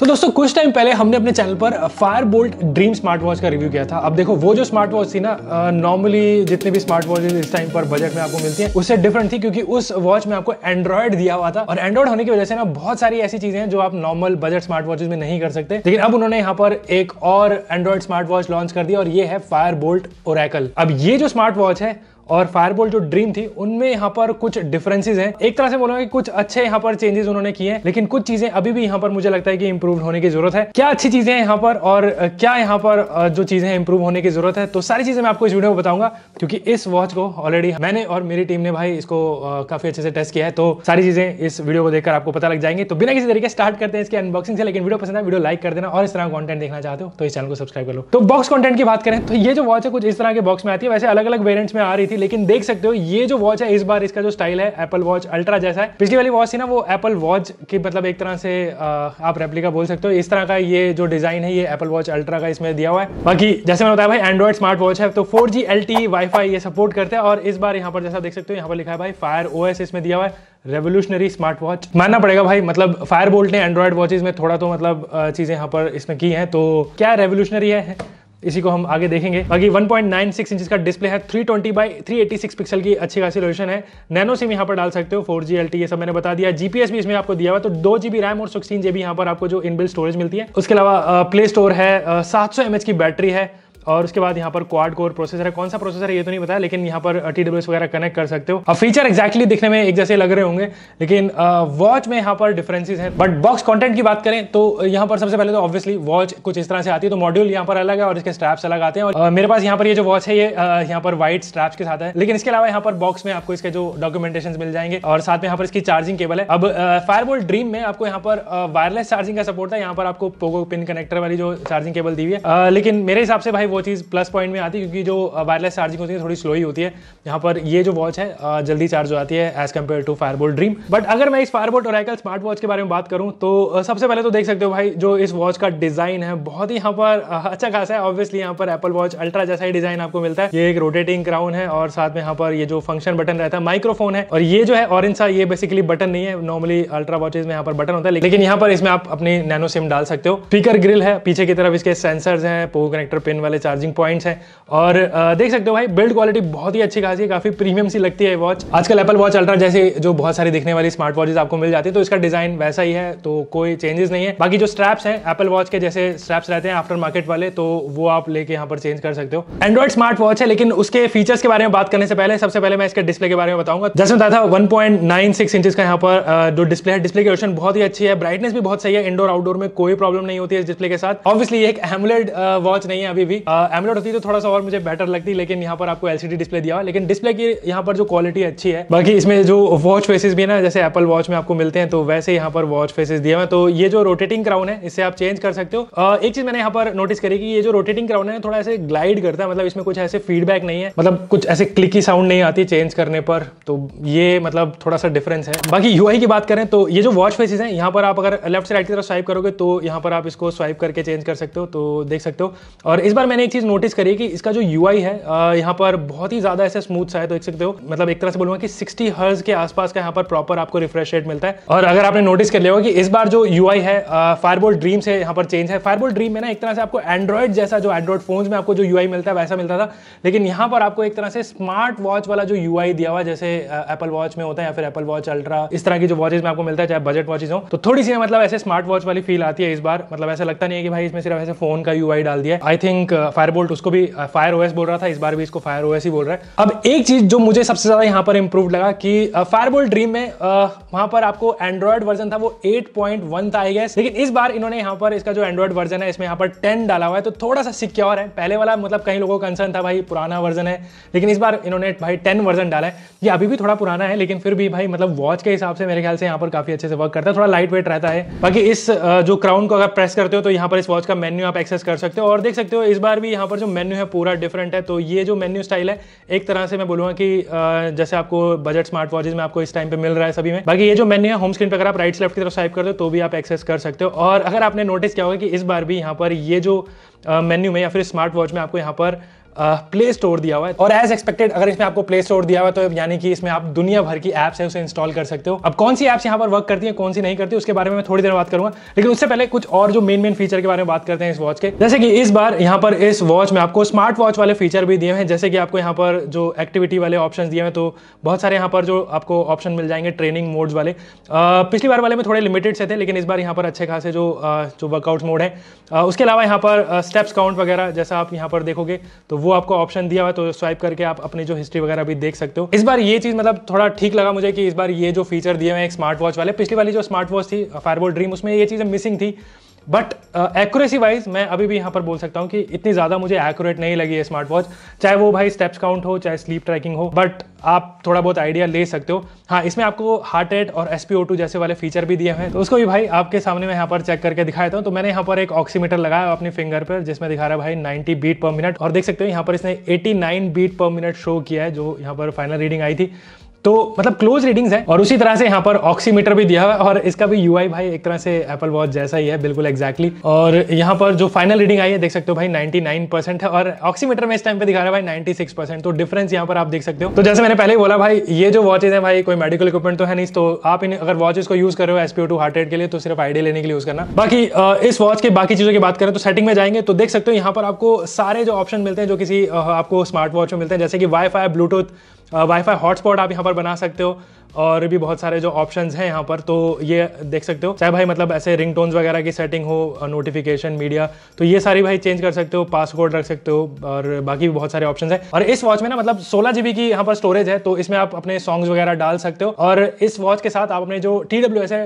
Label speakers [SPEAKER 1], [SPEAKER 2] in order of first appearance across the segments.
[SPEAKER 1] तो दोस्तों कुछ टाइम पहले हमने अपने चैनल पर Fire Boltt Dream smart watch का रिव्यू किया था अब देखो वो जो स्मार्ट वॉच थी ना नॉर्मली जितने भी स्मार्ट वॉचेज इस टाइम पर बजट में आपको मिलती है उससे डिफरेंट थी क्योंकि उस वॉच में आपको एंड्रॉइड दिया हुआ था और एंड्रॉइड होने की वजह से ना बहुत सारी ऐसी चीजें हैं जो आप नॉर्मल बजट स्मार्ट वॉचेज में नहीं कर सकते लेकिन अब उन्होंने यहाँ पर एक और एंड्रॉइड स्मार्ट वॉच लॉन्च कर दिया और ये है फायर बोल्ट ओरेकल अब ये जो स्मार्ट वॉच है और फायरबोल्ट जो ड्रीम थी उनमें यहाँ पर कुछ डिफरेंसेस हैं एक तरह से बोलूंगा कि कुछ अच्छे यहाँ पर चेंजेस उन्होंने किए हैं लेकिन कुछ चीजें अभी भी यहाँ पर मुझे लगता है कि इंप्रूव होने की जरूरत है क्या अच्छी चीजें हैं यहाँ पर और क्या यहाँ पर जो चीजें इंप्रूव होने की जरूरत है तो सारी चीजें मैं आपको इस वीडियो में बताऊंगा क्योंकि इस वॉच को ऑलरेडी मैंने और मेरी टीम ने भाई इसको काफी अच्छे से टेस्ट किया है तो सारी चीजें इस वीडियो को देखकर आपको पता लग जाएंगे तो बिना किसी तरीके स्टार्ट करते हैं इसके अनबॉक्सिंग से लेकिन वीडियो पसंद है वीडियो लाइक कर देना और इस तरह कॉन्टेंट देखना चाहते हो तो इस चैनल को सब्सक्राइब कर लो तो बॉक्स कॉन्टेंट की बात करें तो ये जो वॉच है कुछ इस तरह के बॉक्स में आती है वैसे अलग अलग वेरियंट्स में आ रही थी लेकिन देख सकते हो ये जो वॉच है इस बार इसका जो स्टाइल है एप्पल वॉच अल्ट्रा जैसा है पिछली वाली वॉच थी ना वो एप्पल वॉच की मतलब एक तरह से आप रेप्लिका बोल सकते हो इस तरह का ये जो डिजाइन है ये एप्पल वॉच अल्ट्रा का इसमें दिया हुआ है बाकी जैसे मैंने बताया भाई एंड्रॉइड स्मार्ट वॉच है तो फोर जी एल ये सपोर्ट करते हैं और इस बार यहाँ पर जैसा देख सकते हो यहाँ पर लिखा है भाई फायर ओ इसमें दिया हुआ है रेवोल्यूशनरी स्मार्ट वॉच मानना पड़ेगा भाई मतलब फायर बोल्ट ने एंड्रॉइड वॉचेज में थोड़ा तो मतलब चीज़ें यहाँ पर इसमें की हैं तो क्या रेवोल्यूशनरी है इसी को हम आगे देखेंगे बाकी 1.96 इंच का डिस्प्ले है 320 ट्वेंटी बाई थ्री पिक्सल की अच्छी खासी रोशन है नैनो सिम यहाँ पर डाल सकते हो 4G LTE ये सब मैंने बता दिया जीपीएस भी इसमें आपको दिया हुआ तो दो बी रैम और सिक्सटीन जीबी यहाँ पर आपको जो इनबिल स्टोरेज मिलती है उसके अलावा प्ले स्टोर है सात सौ की बैटरी है और उसके बाद यहाँ पर क्वाड कोर प्रोसेसर है कौन सा प्रोसेसर है ये तो नहीं पता लेकिन यहाँ पर टी वगैरह कनेक्ट कर सकते हो अब फीचर एक्जैक्टली दिखने में एक जैसे लग रहे होंगे लेकिन वॉच में यहाँ पर डिफरेंसेस हैं बट बॉक्स कंटेंट की बात करें तो यहाँ पर सबसे पहले तो ऑब्वियसली वॉच कुछ इस तरह से आती है तो मॉड्यूल यहाँ पर अलग है और इसके स्ट्रैप्स अलग आते हैं और मेरे पास यहाँ पर ये जो वॉच है ये यहाँ पर व्हाइट स्ट्रैप्स के साथ है लेकिन इसके अलावा यहाँ पर बॉक्स में आपको इसके जो डॉक्यूमेंटेशन मिल जाएंगे और साथ में यहाँ पर इसकी चार्जिंग केबल है अब फायर ड्रीम में आपको यहाँ पर वायरलेस चार्जिंग का सपोर्ट है यहाँ पर आपको पोगो पिन कनेक्टर वाली जो चार्जिंग केबल दी हुई है लेकिन मेरे हिसाब से भाई वो चीज़ प्लस पॉइंट में आती है क्योंकि जो वायरलेस चार्जिंग होती है थोड़ी स्लो ही होती है यहाँ पर ये जो वॉच है जल्दी चार्ज हो जाती है as compared to Fire Boltt Dream but अगर मैं इस फायरबोल्ट और स्मार्ट वॉच के बारे में बात करूँ तो सबसे पहले तो देख सकते हो भाई जो इस वॉच का डिज़ाइन है बहुत ही यहाँ पर अच्छा खासा है ऑब्वियसली यहाँ पर एप्पल वॉच अल्ट्रा जैसा ही डिज़ाइन आपको मिलता है ये एक रोटेटिंग क्राउन है और साथ में यहाँ पर ये जो फंक्शन बटन रहता है माइक्रोफोन है और ये जो है ऑरेंज सा ये बेसिकली बटन नहीं है नॉर्मली अल्ट्रा वॉचेज में यहाँ पर बटन होता है लेकिन यहाँ पर इसमें आप अपनी नैनो सिम डाल सकते हो स्पीकर ग्रिल है पीछे की तरफ इसके सेंसर्स हैं पोको कनेक्टर पिन वाले चार्जिंग पॉइंट्स हैं और देख सकते हो भाई बिल्ड क्वालिटी बहुत ही अच्छी खासी है काफ़ी प्रीमियम सी लगती है वॉच आजकल एप्पल वॉच अल्ट्रा जैसे जो बहुत सारी दिखने वाली स्मार्ट वॉचेज आपको मिल जाती है तो इसका डिज़ाइन वैसा ही है तो कोई चेंजेस नहीं है बाकी जो स्ट्रैप्स हैं एप्पल वॉच के जैसे स्ट्रैप्स रहते हैं आफ्टर मार्केट वाले तो वो आप लेके यहाँ पर चेंज कर सकते हो एंड्रॉइड स्मार्ट वॉच है लेकिन उसके फीचर्स के बारे में बात करने से पहले सबसे पहले मैं इसके डिस्प्ले के बारे में बताऊंगा जैसे बताया था one point nine six inches का यहाँ पर जो डिस्प्ले है डिस्प्ले की रोशन बहुत ही अच्छी है ब्राइटनेस भी बहुत सही है इंडोर आउटडोर में कोई प्रॉब्लम नहीं होती है इस डिस्प्ले के साथ ऑब्वियसली एक एमुलेट वॉच नहीं है अभी भी एमलोड होती तो थोड़ा सा और मुझे बेटर लगती लेकिन यहाँ पर आपको एलसीडी डिस्प्ले दिया हुआ लेकिन डिस्प्ले की यहाँ पर जो क्वालिटी अच्छी है बाकी इसमें जो वॉच फेसेस भी ना जैसे एप्पल वॉच में आपको मिलते हैं तो वैसे यहाँ पर वॉच फेसेस दिए हुए तो ये जो रोटेटिंग क्राउन है इससे आप चेंज कर सकते हो एक चीज मैंने यहाँ पर नोटिस करी कि ये जो रोटेटिंग क्राउन है थोड़ा ऐसे ग्लाइड करता है मतलब इसमें कुछ ऐसे फीडबैक नहीं है मतलब कुछ ऐसे क्लिक की साउंड नहीं आती चेंज करने पर तो ये मतलब थोड़ा सा डिफरेंस है बाकी यू की बात करें तो ये जो वॉच फेसेस है यहाँ पर आप अगर लेफ्ट से राइट की तरफ स्वाइप करोगे तो यहाँ पर आप इसको स्वाइप करके चेंज कर सकते हो तो देख सकते हो और इस बार मैंने मैंने एक चीज़ नोटिस करी कि इसका जो यू है यहाँ पर बहुत ही ज़्यादा ऐसे स्मूथ सा है तो देख सकते हो मतलब एक तरह से बोलूंगा कि सिक्सटी हर्ज के आसपास का यहाँ पर प्रॉपर आपको रिफ्रेश रेट मिलता है और अगर आपने नोटिस कर लिया होगा कि इस बार जो यू है फायरबोल ड्रीम से यहाँ पर चेंज है फायरबोल ड्रीम में ना एक तरह से आपको एंड्रॉइड जैसा जो एंड्रॉइड फोन में आपको जो यू मिलता है वैसा मिलता था लेकिन यहाँ पर आपको एक तरह से स्मार्ट वॉच वाला जो यू दिया हुआ जैसे एप्पल वॉच में होता है या फिर एप्पल वॉच अल्ट्रा इस तरह की जो वॉचेज में आपको मिलता है चाहे बजट वॉचेज हो तो थोड़ी सी मतलब ऐसे स्मार्ट वॉच वाली फील आती है इस बार मतलब ऐसा लगता नहीं है कि भाई इसमें सिर्फ ऐसे फोन का यू डाल दिया आई थिंक फायर बोल्ट उसको भी फायर ओएस बोल रहा था इस बार भी इसको फायर ओएस ही बोल रहा है अब एक चीज जो मुझे सबसे ज्यादा यहाँ पर इंप्रूव लगा कि फायर बोल्ट ड्रीम में वहां पर आपको एंड्रॉयड वर्जन था वो एट पॉइंट वन था आई गैस लेकिन इस बार इन्होंने यहाँ पर इसका जो एंड्रॉयड वर्जन है इसमें यहाँ पर टेन डाला हुआ है तो थोड़ा सा सिक्योर है पहले वाला मतलब कई लोगों का कंसर्न था भाई पुराना वर्जन है लेकिन इस बार इन्होंने भाई टेन वर्जन डाला है ये अभी भी थोड़ा पुराना है लेकिन फिर भी भाई मतलब वॉच के हिसाब से मेरे ख्याल से यहाँ पर काफी अच्छे से वर्क करता है थोड़ा लाइट वेट रहता है बाकी इस जो क्राउन को अगर प्रेस करते हो तो यहाँ पर इस वॉच का मेन्यू आप एक्सेस कर सकते हो और देख सकते हो इस बार भी यहाँ पर जो मेन्यू है पूरा डिफरेंट है तो ये जो मेन्यू स्टाइल है एक तरह से मैं बोलूँगा कि जैसे आपको बजट स्मार्ट वॉचेज में आपको इस टाइम पे मिल रहा है सभी में बाकी ये जो मेन्यू है होम स्क्रीन पर अगर आप राइट लेफ्ट की तरफ स्वाइप कर दो तो भी आप एक्सेस कर सकते हो और अगर आपने नोटिस किया होगा कि इस बार भी यहाँ पर ये जो मेन्यू में या फिर स्मार्ट वॉच में आपको यहाँ पर प्ले स्टोर दिया हुआ है और एज एक्सपेक्टेड अगर इसमें आपको प्ले स्टोर दिया हुआ है तो यानी कि इसमें आप दुनिया भर की एप्स है उसे इंस्टॉल कर सकते हो अब कौन सी एप्स यहाँ पर वर्क करती है कौन सी नहीं करती उसके बारे में मैं थोड़ी देर बात करूंगा लेकिन उससे पहले कुछ और जो मेन मेन फीचर के बारे में बात करते हैं इस वॉच के जैसे कि इस बार यहाँ पर इस वॉच में आपको स्मार्ट वॉच वाले फीचर भी दिए हैं जैसे कि आपको यहाँ पर जो एक्टिविटी वाले ऑप्शन दिए हैं तो बहुत सारे यहाँ पर जो आपको ऑप्शन मिल जाएंगे ट्रेनिंग मोड्स वाले पिछली बार वाले में थोड़े लिमिटेड से थे लेकिन इस बार यहाँ पर अच्छे खासे जो जो वर्कआउट मोड है उसके अलावा यहाँ पर स्टेप्स काउंट वगैरह जैसा आप यहाँ पर देखोगे तो वो आपको ऑप्शन दिया हुआ तो स्वाइप करके आप अपनी जो हिस्ट्री वगैरह भी देख सकते हो इस बार ये चीज़ मतलब थोड़ा ठीक लगा मुझे कि इस बार ये जो फीचर दिए हुए हैं स्मार्ट वॉच वाले पिछली वाली जो स्मार्ट वॉच थी फायरबॉल ड्रीम उसमें ये चीज़ें मिसिंग थी बट एक्यूरेसी वाइज मैं अभी भी यहाँ पर बोल सकता हूँ कि इतनी ज़्यादा मुझे एक्यूरेट नहीं लगी है स्मार्ट वॉच चाहे वो भाई स्टेप्स काउंट हो चाहे स्लीप ट्रैकिंग हो बट आप थोड़ा बहुत आइडिया ले सकते हो हाँ इसमें आपको हार्ट रेट और एस जैसे वाले फीचर भी दिए हैं तो उसको भी भाई आपके सामने मैं यहाँ पर चेक करके दिखाया था तो मैंने यहाँ पर एक ऑक्सीमीटर लगाया अपने फिंगर पर जिसमें दिखा रहा है भाई नाइन्टी बीट पर मिनट और देख सकते हो यहाँ पर इसने eighty beat per minute show किया है जो यहाँ पर फाइनल रीडिंग आई थी तो मतलब क्लोज रीडिंग्स है और उसी तरह से यहाँ पर ऑक्सीमीटर भी दिया हुआ है और इसका भी यूआई भाई एक तरह से एप्पल वॉच जैसा ही है बिल्कुल एक्जैक्टली exactly. और यहाँ पर जो फाइनल रीडिंग आई है देख सकते हो भाई 99% है और ऑक्सीमीटर में इस टाइम पे दिखा रहा है भाई 96% तो डिफरेंस यहाँ पर आप देख सकते हो तो जैसे मैंने पहले ही बोला भाई ये जो वॉचेज है भाई कोई मेडिकल इक्विपमेंट तो है नहीं तो आप इन अगर वॉचेज को यूज कर रहे हो एसपीओ टू हार्ट रेट के लिए तो सिर्फ आइडिया लेने के लिए यूज करना बाकी इस वॉच के बाकी चीजों की बात करें तो सेटिंग में जाएंगे तो देख सकते हो यहाँ पर आपको सारे जो ऑप्शन मिलते हैं जो किसी आपको स्मार्ट वॉच में मिलते हैं जैसे कि wifi Bluetooth wifi uh, hotspot आप यहाँ पर बना सकते हो और भी बहुत सारे जो ऑप्शन हैं यहाँ पर तो ये देख सकते हो चाहे भाई मतलब ऐसे रिंग वगैरह की सेटिंग हो नोटिफिकेशन मीडिया तो ये सारी भाई चेंज कर सकते हो पासवर्ड रख सकते हो और बाकी भी बहुत सारे ऑप्शन है और इस वॉच में ना मतलब सोलह जीबी की यहाँ पर स्टोरेज है तो इसमें आप अपने सॉन्ग्स वगैरह डाल सकते हो और इस वॉच के साथ आप अपने जो टी डब्ल्यू एस है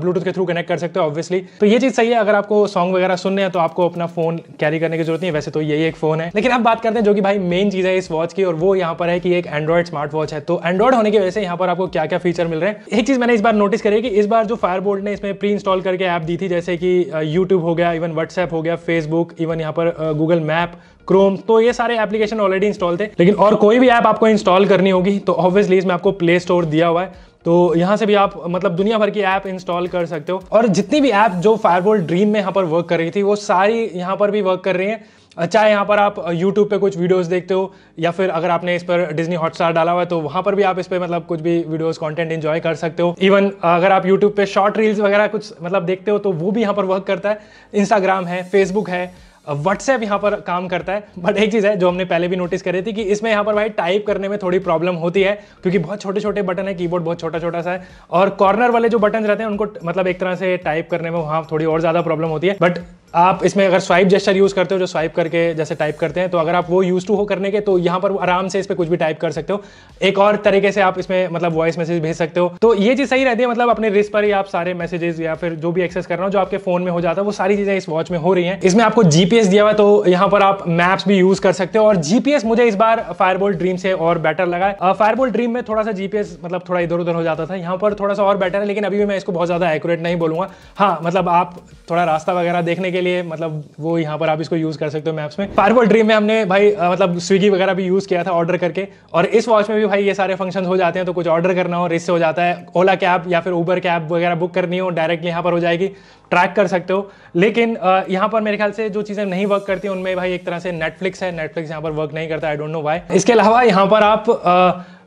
[SPEAKER 1] ब्लूटूथ के थ्रू कनेक्ट कर सकते हो ऑब्वियसली तो ये चीज सही है अगर आपको सॉन्ग वगैरह सुनने हैं तो आपको अपना फोन कैरी करने की जरूरत नहीं है वैसे तो यही एक फोन है लेकिन अब बात करते हैं जो कि भाई मेन चीज है इस वॉच की और वो यहाँ पर है कि एक एंड्रॉइड स्मार्ट वॉच है तो एंड्रॉइड होने की वजह से यहाँ पर आपको क्या क्या क्या फीचर मिल रहे हैं एक चीज़ मैंने इस बार नोटिस करी कि इस बार जो फायरबोल्ट ने इसमें प्री इंस्टॉल करके ऐप दी थी जैसे कि यूट्यूब हो गया इवन व्हाट्सएप हो गया फेसबुक इवन यहाँ पर गूगल मैप क्रोम तो ये सारे एप्लीकेशन ऑलरेडी इंस्टॉल थे लेकिन और कोई भी ऐप आप आपको इंस्टॉल करनी होगी तो ऑब्वियसली इसमें आपको प्ले स्टोर दिया हुआ है तो यहाँ से भी आप मतलब दुनिया भर की ऐप इंस्टॉल कर सकते हो और जितनी भी ऐप जो फायरबोल्ट ड्रीम में यहाँ पर वर्क कर रही थी वो सारी यहाँ पर भी वर्क कर रही हैं चाहे यहाँ पर आप यूट्यूब पे कुछ वीडियोस देखते हो या फिर अगर आपने इस पर डिजनी हॉटस्टार डाला हुआ है तो वहाँ पर भी आप इस पर मतलब कुछ भी वीडियोस कंटेंट एंजॉय कर सकते हो इवन अगर आप यूट्यूब पे शॉर्ट रील्स वगैरह कुछ मतलब देखते हो तो वो भी यहाँ पर वर्क करता है इंस्टाग्राम है फेसबुक है व्हाट्सएप यहाँ पर काम करता है बट एक चीज़ है जो हमने पहले भी नोटिस करी थी कि इसमें यहाँ पर भाई टाइप करने में थोड़ी प्रॉब्लम होती है क्योंकि बहुत छोटे छोटे बटन है कीबोर्ड बहुत छोटा छोटा सा है और कॉर्नर वाले जो बटन रहते हैं उनको मतलब एक तरह से टाइप करने में वहाँ थोड़ी और ज़्यादा प्रॉब्लम होती है बट आप इसमें अगर स्वाइप जेस्टर यूज़ करते हो जो स्वाइप करके जैसे टाइप करते हैं तो अगर आप वो यूज़ टू हो करने के तो यहाँ पर आराम से इस पर कुछ भी टाइप कर सकते हो एक और तरीके से आप इसमें मतलब वॉइस मैसेज भेज सकते हो तो ये चीज़ सही रहती है मतलब अपने रिस्क पर ही आप सारे मैसेजेस या फिर जो भी एक्सेस कर रहे हो जो आपके फोन में हो जाता है वो सारी चीज़ें इस वॉच में हो रही है इसमें आपको जीपीएस दिया हुआ तो यहाँ पर आप मैप्स भी यूज़ कर सकते हो और जीपीएस मुझे इस बार फायरबोल ड्रीम से और बेटर लगा फायरबोल ड्रीम में थोड़ा सा जीपीएस मतलब थोड़ा इधर उधर हो जाता था यहाँ पर थोड़ा सा और बेटर है लेकिन अभी भी मैं इसको बहुत ज़्यादा एक्यूरेट नहीं बोलूँगा हाँ मतलब आप थोड़ा रास्ता वगैरह देखने के के लिए मतलब वो यहाँ पर आप इसको यूज़ कर सकते हो मैप्स में पार्पल ड्रीम में हमने भाई मतलब स्विगी वगैरह भी यूज़ किया था ऑर्डर करके और इस वॉच में भी भाई ये सारे फंक्शन हो जाते हैं तो कुछ ऑर्डर करना हो रिस्से हो जाता है ओला कैब या फिर उबर कैब वगैरह बुक करनी हो डायरेक्टली यहाँ पर हो जाएगी ट्रैक कर सकते हो लेकिन यहाँ पर मेरे ख्याल से जो चीज़ें नहीं वर्क करती उनमें भाई एक तरह से नेटफ्लिक्स है नेटफ्लिक्स यहाँ पर वर्क नहीं करता आई डोंट नो वाई इसके अलावा यहाँ पर आप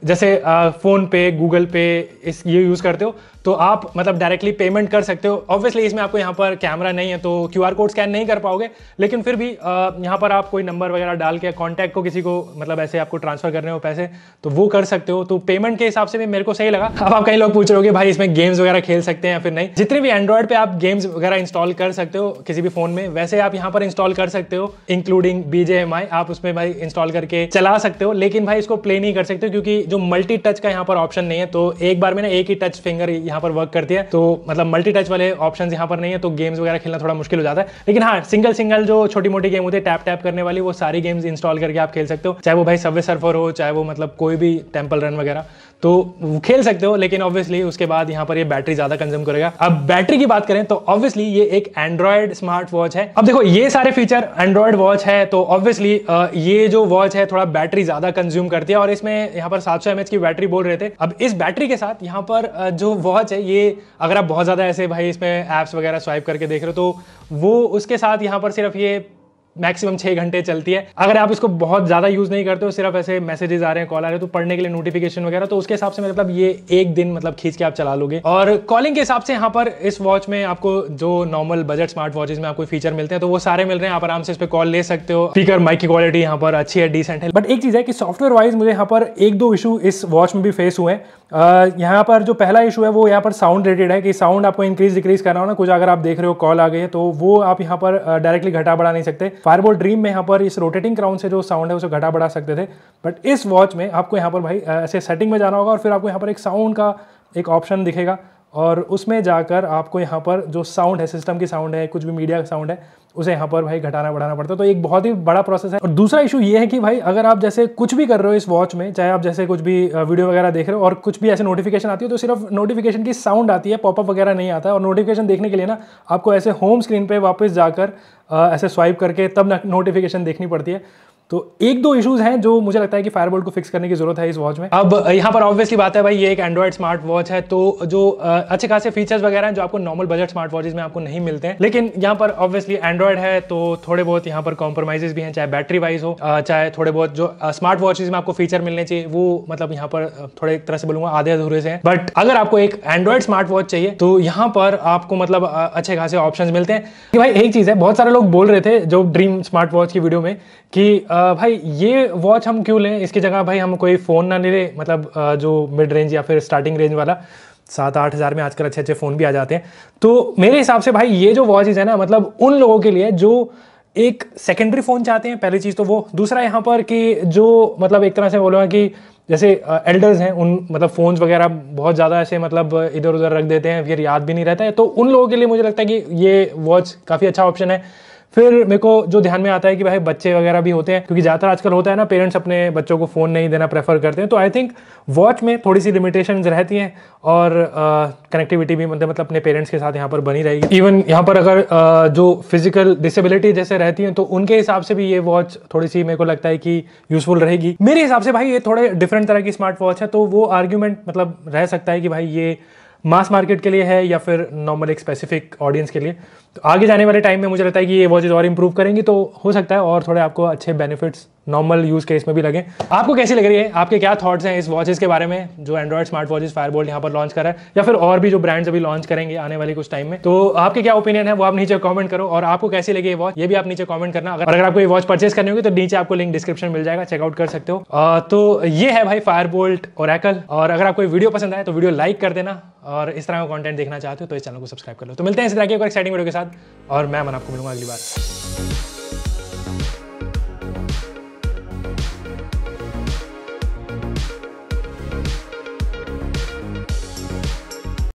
[SPEAKER 1] जैसे फ़ोन पे गूगल पे इस ये यूज़ करते हो तो आप मतलब डायरेक्टली पेमेंट कर सकते हो ऑब्वियसली इसमें आपको यहाँ पर कैमरा नहीं है तो क्यू आर कोड स्कैन नहीं कर पाओगे लेकिन फिर भी यहाँ पर आप कोई नंबर वगैरह डाल के कॉन्टैक्ट को किसी को मतलब ऐसे आपको ट्रांसफ़र करने हो पैसे तो वो कर सकते हो तो पेमेंट के हिसाब से भी मेरे को सही लगा अब आप कई लोग पूछ रहे हो भाई इसमें गेम्स वगैरह खेल सकते हैं या फिर नहीं जितने भी एंड्रॉयड पर आप गेम्स वगैरह इंस्टॉल कर सकते हो किसी भी फ़ोन में वैसे आप यहाँ पर इंस्टॉल कर सकते हो इंक्लूडिंग बी आप उसमें भाई इंस्टॉल करके चला सकते हो लेकिन भाई इसको प्ले नहीं कर सकते क्योंकि जो मल्टी टच का यहाँ पर ऑप्शन नहीं है तो एक बार में ना एक ही टच फिंगर यहाँ पर वर्क करती है तो मतलब मल्टी टच वाले ऑप्शन यहाँ पर नहीं है तो गेम्स वगैरह खेलना थोड़ा मुश्किल हो जाता है लेकिन हाँ सिंगल सिंगल जो छोटी मोटी गेम होती है टैप टैप करने वाली वो सारी गेम्स इंस्टॉल करके आप खेल सकते हो चाहे वो भाई सबवे सर्फर हो चाहे वो मतलब कोई भी टेम्पल रन वगैरह तो खेल सकते हो लेकिन ऑब्वियसली उसके बाद यहाँ पर ये बैटरी ज़्यादा कंज्यूम करेगा अब बैटरी की बात करें तो ऑब्वियसली ये एक एंड्रॉयड स्मार्ट वॉच है अब देखो ये सारे फीचर एंड्रॉयड वॉच है तो ऑब्वियसली ये जो वॉच है थोड़ा बैटरी ज़्यादा कंज्यूम करती है और इसमें यहाँ पर सात सौ की बैटरी बोल रहे थे अब इस बैटरी के साथ यहाँ पर जो वॉच है ये अगर आप बहुत ज़्यादा ऐसे भाई इसमें एप्स वगैरह स्वाइप करके देख रहे हो तो वो उसके साथ यहाँ पर सिर्फ ये मैक्सिमम छः घंटे चलती है अगर आप इसको बहुत ज़्यादा यूज़ नहीं करते हो सिर्फ ऐसे मैसेजेस आ रहे हैं कॉल आ रहे हैं तो पढ़ने के लिए नोटिफिकेशन वगैरह तो उसके हिसाब से मतलब ये एक दिन मतलब खींच के आप चला लोगे और कॉलिंग के हिसाब से यहाँ पर इस वॉच में आपको जो नॉर्मल बजट स्मार्ट वॉचेज में आपको फीचर मिलते हैं तो वो सारे मिल रहे हैं आप आराम से इस पर कॉल ले सकते हो स्पीकर माइक की क्वालिटी यहाँ पर अच्छी है डिसेंट है बट एक चीज़ है कि सॉफ्टवेयर वाइज मुझे यहाँ पर एक दो इशू इस वॉच में भी फेस हुए यहाँ पर जो पहला इशू है वो यहाँ पर साउंड रिलेटेड है कि साउंड आपको इंक्रीज डिक्रीज करना हो ना कुछ अगर आप देख रहे हो कॉल आ गए तो वो आप यहाँ पर डायरेक्टली घटा बढ़ा नहीं सकते फायरबोल ड्रीम में यहाँ पर इस रोटेटिंग क्राउन से जो साउंड है उसे घटा बढ़ा सकते थे बट इस वॉच में आपको यहाँ पर भाई ऐसे सेटिंग में जाना होगा और फिर आपको यहाँ पर एक साउंड का एक ऑप्शन दिखेगा और उसमें जाकर आपको यहाँ पर जो साउंड है सिस्टम की साउंड है कुछ भी मीडिया का साउंड है उसे यहाँ पर भाई घटाना बढ़ाना पड़ता है तो एक बहुत ही बड़ा प्रोसेस है और दूसरा इशू ये है कि भाई अगर आप जैसे कुछ भी कर रहे हो इस वॉच में चाहे आप जैसे कुछ भी वीडियो वगैरह देख रहे हो और कुछ भी ऐसे नोटिफिकेशन आती है तो सिर्फ नोटिफिकेशन की साउंड आती है पॉपअप वगैरह नहीं आता है और नोटिफिकेशन देखने के लिए ना आपको ऐसे होम स्क्रीन पर वापस जाकर ऐसे स्वाइप करके तब नोटिफिकेशन देखनी पड़ती है तो एक दो इश्यूज हैं जो मुझे लगता है कि फायरबोल्ट को फिक्स करने की जरूरत है इस वॉच में अब यहाँ पर ऑब्वियसली बात है भाई ये एक एंड्रॉइड स्मार्ट वॉच है तो जो अच्छे खासे फीचर्स वगैरह हैं जो आपको नॉर्मल बजट स्मार्ट वॉचेज में आपको नहीं मिलते हैं लेकिन यहाँ पर ऑब्वियसली एंड्रॉइड है तो थोड़े बहुत यहाँ पर कॉम्प्रोमाइजेस भी हैं चाहे बैटरी वाइज हो चाहे थोड़े बहुत जो स्मार्ट वॉचेज में आपको फीचर मिलने चाहिए वो मतलब यहाँ पर थोड़े एक तरह से बोलूंगा आधे अधूरे से बट अगर आपको एक एंड्रॉइड स्मार्ट वॉच चाहिए तो यहाँ पर आपको मतलब अच्छे खासे ऑप्शन मिलते हैं कि भाई एक चीज़ है बहुत सारे लोग बोल रहे थे जो ड्रीम स्मार्ट वॉच की वीडियो में कि आ, भाई ये वॉच हम क्यों लें इसकी जगह भाई हम कोई फ़ोन ना ले मतलब जो मिड रेंज या फिर स्टार्टिंग रेंज वाला सात आठ हज़ार में आजकल अच्छे अच्छे फ़ोन भी आ जाते हैं तो मेरे हिसाब से भाई ये जो वॉचेज़ है ना मतलब उन लोगों के लिए जो एक सेकेंडरी फ़ोन चाहते हैं पहली चीज़ तो वो दूसरा यहाँ पर कि जो मतलब एक तरह से बोलो कि जैसे एल्डर्स हैं उन मतलब फ़ोन्स वगैरह बहुत ज़्यादा ऐसे मतलब इधर उधर रख देते हैं फिर याद भी नहीं रहता है तो उन लोगों के लिए मुझे लगता है कि ये वॉच काफ़ी अच्छा ऑप्शन है फिर मेरे को जो ध्यान में आता है कि भाई बच्चे वगैरह भी होते हैं क्योंकि ज़्यादातर आजकल होता है ना पेरेंट्स अपने बच्चों को फ़ोन नहीं देना प्रेफर करते हैं तो आई थिंक वॉच में थोड़ी सी लिमिटेशन रहती हैं और कनेक्टिविटी भी मतलब मतलब अपने पेरेंट्स के साथ यहाँ पर बनी रहेगी इवन यहाँ पर अगर आ, जो फिजिकल डिसेबिलिटी जैसे रहती हैं तो उनके हिसाब से भी ये वॉच थोड़ी सी मेरे को लगता है कि यूजफुल रहेगी मेरे हिसाब से भाई ये थोड़े डिफरेंट तरह की स्मार्ट वॉच है तो वो आर्ग्यूमेंट मतलब रह सकता है कि भाई ये मास मार्केट के लिए है या फिर नॉर्मल एक स्पेसिफिक ऑडियंस के लिए तो आगे जाने वाले टाइम में मुझे लगता है कि ये वॉचेज और इम्प्रूव करेंगी तो हो सकता है और थोड़े आपको अच्छे बेनिफिट्स नॉर्मल यूज केस में भी लगे आपको कैसी लग रही है आपके क्या थॉट्स हैं इस वॉचेस के बारे में जो एंड्रॉइड स्मार्ट वॉचेस फायरबोल्ट यहाँ पर लॉन्च करा है या फिर और भी जो ब्रांड्स अभी लॉन्च करेंगे आने वाले कुछ टाइम में तो आपके क्या ओपिनियन है वो आप नीचे कॉमेंट करो और आपको कैसी लगी ये वॉच ये भी आप नीचे कॉमेंट करना अगर अगर आपको ये वॉच परचेस करनी होगी तो नीचे आपको लिंक डिस्क्रिप्शन मिल जाएगा चेकआउट कर सकते हो तो ये है भाई फायरबोल्ट और एकल और अगर आपको वीडियो पसंद आए तो वीडियो लाइक कर देना और इस तरह का कॉन्टेंट देखना चाहते हो तो इस चैनल को सब्सक्राइब कर लो तो मिलते हैं इस तरह के एक्साइटिंग वीडियो के साथ और मैं मन आपको मिलूंगा अगली बार